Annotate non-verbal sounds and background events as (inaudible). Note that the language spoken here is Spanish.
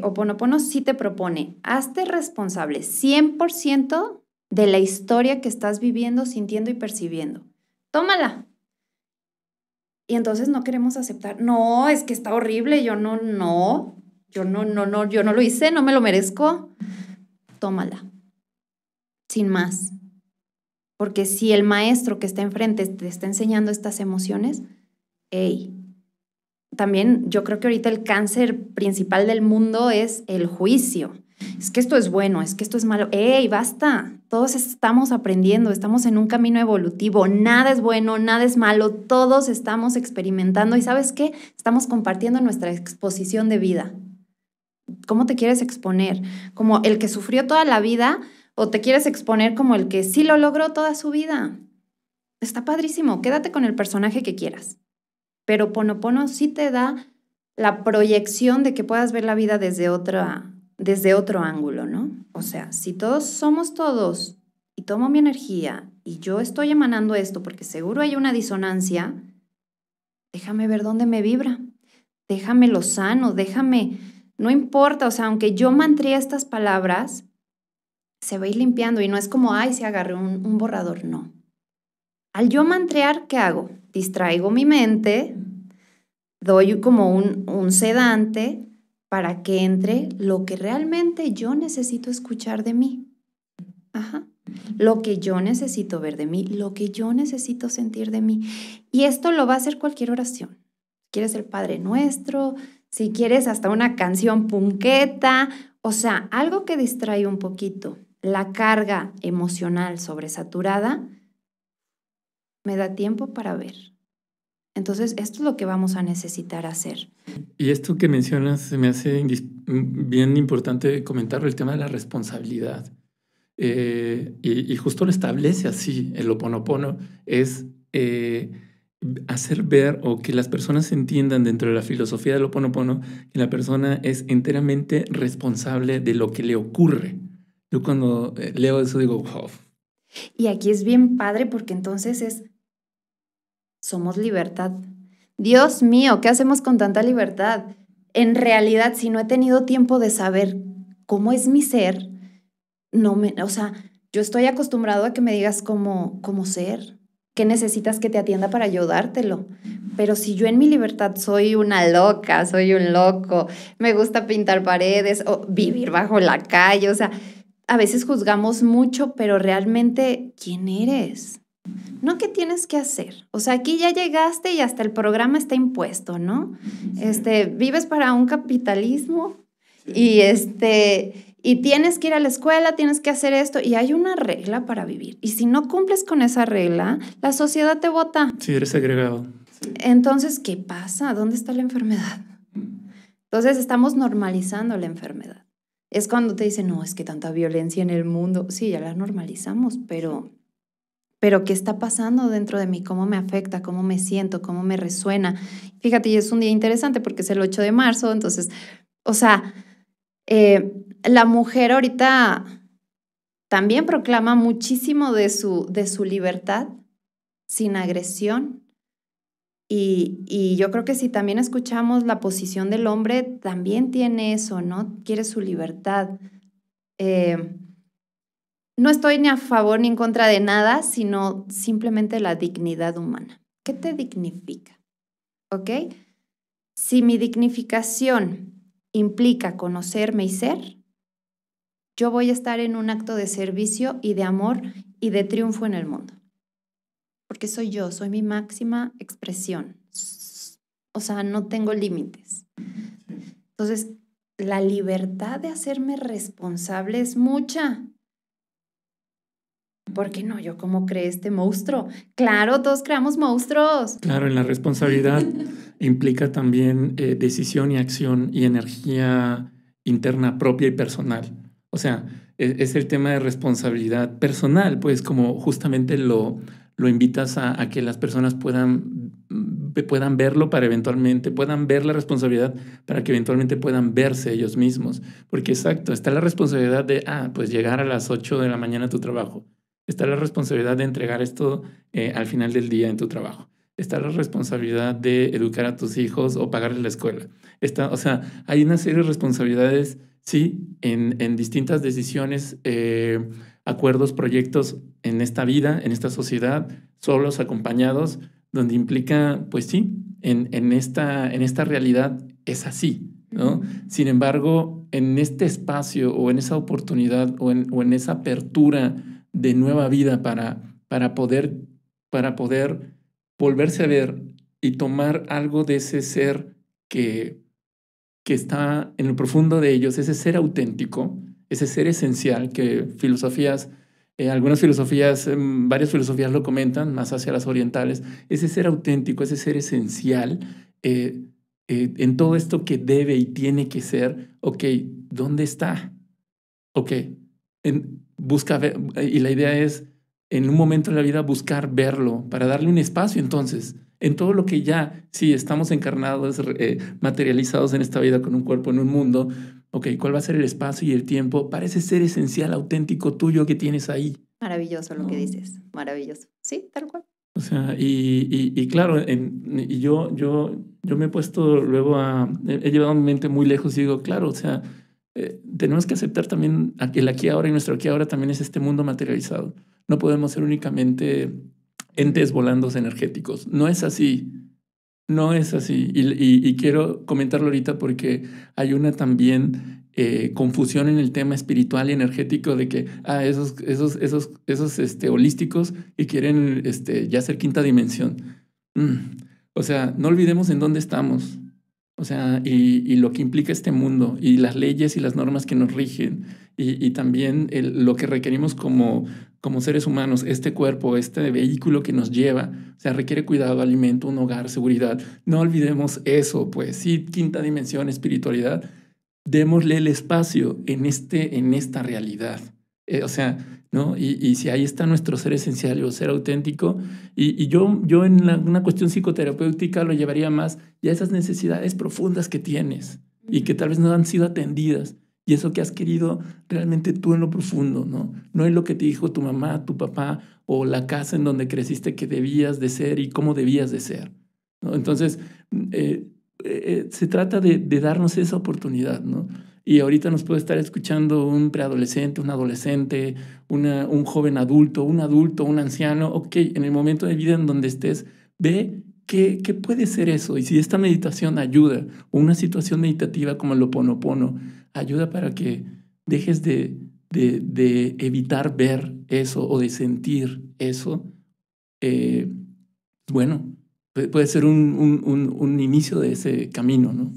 Oponopono sí te propone, hazte responsable 100% de la historia que estás viviendo, sintiendo y percibiendo. Tómala. Y entonces no queremos aceptar, no, es que está horrible, yo no, no, yo no, no, no, yo no lo hice, no me lo merezco. Tómala. Sin más. Porque si el maestro que está enfrente te está enseñando estas emociones, hey, también yo creo que ahorita el cáncer principal del mundo es el juicio. Es que esto es bueno, es que esto es malo. ¡Ey, basta! Todos estamos aprendiendo, estamos en un camino evolutivo. Nada es bueno, nada es malo. Todos estamos experimentando y ¿sabes qué? Estamos compartiendo nuestra exposición de vida. ¿Cómo te quieres exponer? Como el que sufrió toda la vida o te quieres exponer como el que sí lo logró toda su vida. Está padrísimo, quédate con el personaje que quieras. Pero Ponopono sí te da la proyección de que puedas ver la vida desde, otra, desde otro ángulo, ¿no? O sea, si todos somos todos y tomo mi energía y yo estoy emanando esto porque seguro hay una disonancia, déjame ver dónde me vibra, déjame lo sano, déjame, no importa, o sea, aunque yo mantría estas palabras, se va a ir limpiando y no es como, ay, se agarró un borrador, no. Al yo mantrear, ¿qué hago? distraigo mi mente, doy como un, sedante para que entre lo que realmente yo necesito escuchar de mí. Ajá. Lo que yo necesito ver de mí, lo que yo necesito sentir de mí. Y esto lo va a hacer cualquier oración. Quieres el Padre Nuestro, si quieres hasta una canción punqueta, o sea, algo que distrae un poquito la carga emocional sobresaturada, me da tiempo para ver. Entonces, esto es lo que vamos a necesitar hacer. Y esto que mencionas se me hace bien importante comentar el tema de la responsabilidad. Eh, y, justo lo establece así el oponopono, es eh, hacer ver o que las personas entiendan dentro de la filosofía del oponopono que la persona es enteramente responsable de lo que le ocurre. Yo cuando eh, leo eso digo, wow. Y aquí es bien padre porque entonces es somos libertad. Dios mío, ¿qué hacemos con tanta libertad? En realidad, si no he tenido tiempo de saber cómo es mi ser, no me, o sea, yo estoy acostumbrado a que me digas cómo, cómo ser, qué necesitas que te atienda para ayudártelo. Pero si yo en mi libertad soy una loca, soy un loco, me gusta pintar paredes o vivir bajo la calle, o sea, a veces juzgamos mucho, pero realmente, ¿quién eres? No qué tienes que hacer. O sea, aquí ya llegaste y hasta el programa está impuesto, ¿no? Este, vives para un capitalismo y este y tienes que ir a la escuela, tienes que hacer esto y hay una regla para vivir. Y si no cumples con esa regla, la sociedad te vota. Sí, eres agregado. Entonces, ¿qué pasa? ¿Dónde está la enfermedad? Entonces, estamos normalizando la enfermedad. Es cuando te dicen, "No, es que tanta violencia en el mundo." Sí, ya la normalizamos, pero pero qué está pasando dentro de mí, cómo me afecta, cómo me siento, cómo me resuena. Fíjate, y es un día interesante porque es el 8 de marzo, entonces, o sea, eh, la mujer ahorita también proclama muchísimo de su, de su libertad, sin agresión. Y, y yo creo que si también escuchamos la posición del hombre, también tiene eso, ¿no? Quiere su libertad. Eh, no estoy ni a favor ni en contra de nada, sino simplemente la dignidad humana. ¿Qué te dignifica? ¿Ok? Si mi dignificación implica conocerme y ser, yo voy a estar en un acto de servicio y de amor y de triunfo en el mundo. Porque soy yo, soy mi máxima expresión. O sea, no tengo límites. Entonces, la libertad de hacerme responsable es mucha. ¿Por qué no, yo cómo creé este monstruo. Claro, todos creamos monstruos. Claro, en la responsabilidad (laughs) implica también eh, decisión y acción y energía interna propia y personal. O sea, e-, es, el tema de responsabilidad personal, pues como justamente lo, lo invitas a, que las personas puedan, mm, puedan verlo para eventualmente, puedan ver la responsabilidad para que eventualmente puedan verse ellos mismos. Porque exacto, está la responsabilidad de, ah, pues llegar a las 8 de la mañana a tu trabajo está la responsabilidad de entregar esto eh, al final del día en tu trabajo. Está la responsabilidad de educar a tus hijos o pagarles la escuela. Está, o sea, hay una serie de responsabilidades, sí, en, distintas decisiones, eh, acuerdos, proyectos en esta vida, en esta sociedad, solos, acompañados, donde implica, pues sí, en, en, esta, en esta realidad es así, ¿no? Sin embargo, en este espacio o en esa oportunidad o en, o en esa apertura de nueva vida para, para, poder, para poder volverse a ver y tomar algo de ese ser que, está en el profundo de ellos, ese ser auténtico, ese ser esencial que filosofías, eh, algunas filosofías, em, varias filosofías lo comentan, más hacia las orientales, ese ser auténtico, ese ser esencial eh, eh, en todo esto que debe y tiene que ser, ok, ¿dónde está? Ok, en, busca y la idea es en un momento de la vida buscar verlo, para darle un espacio entonces, en todo lo que ya, sí, estamos encarnados, eh, materializados en esta vida con un cuerpo, en un mundo, ok, ¿cuál va a ser el espacio y el tiempo Parece ser esencial, auténtico tuyo que tienes ahí? Maravilloso lo que dices, maravilloso, sí, tal cual. O sea, y, y, claro, y yo, yo, yo me he puesto luego a, he, he llevado mi mente muy lejos y digo, claro, o sea, eh, tenemos que aceptar también el aquí ahora y nuestro aquí ahora también es este mundo materializado. No podemos ser únicamente entes volandos energéticos. No es así. No es así. Y, quiero comentarlo ahorita porque hay una también eh, confusión en el tema espiritual y energético de que ah, esos, esos, esos, esos este, holísticos que quieren este, ya ser quinta dimensión. Mm. O sea, no olvidemos en dónde estamos. O sea, y, lo que implica este mundo y las leyes y las normas que nos rigen y, también lo que requerimos como, seres humanos, este cuerpo, este vehículo que nos lleva, o sea, requiere cuidado, alimento, un hogar, seguridad. No olvidemos eso, pues sí, quinta dimensión, espiritualidad, démosle el espacio en, este, en esta realidad. Eh, o sea, ¿no? Y, si ahí está nuestro ser esencial o ser auténtico, y, yo, yo en una cuestión psicoterapéutica lo llevaría más ya a esas necesidades profundas que tienes y que tal vez no han sido atendidas. Y eso que has querido realmente tú en lo profundo, ¿no? No es lo que te dijo tu mamá, tu papá o la casa en donde creciste que debías de ser y cómo debías de ser. ¿no? Entonces, mm, eh, eh, se trata de, de darnos esa oportunidad, ¿no? Y ahorita nos puede estar escuchando un preadolescente, un adolescente, un joven adulto, un adulto, un anciano. Ok, en el momento de vida en donde estés, ve qué, qué puede ser eso. Y si esta meditación ayuda, o una situación meditativa como el oponopono, ayuda para que dejes de, de, evitar ver eso o de sentir eso, eh, bueno, puede ser un, un, un inicio de ese camino, ¿no?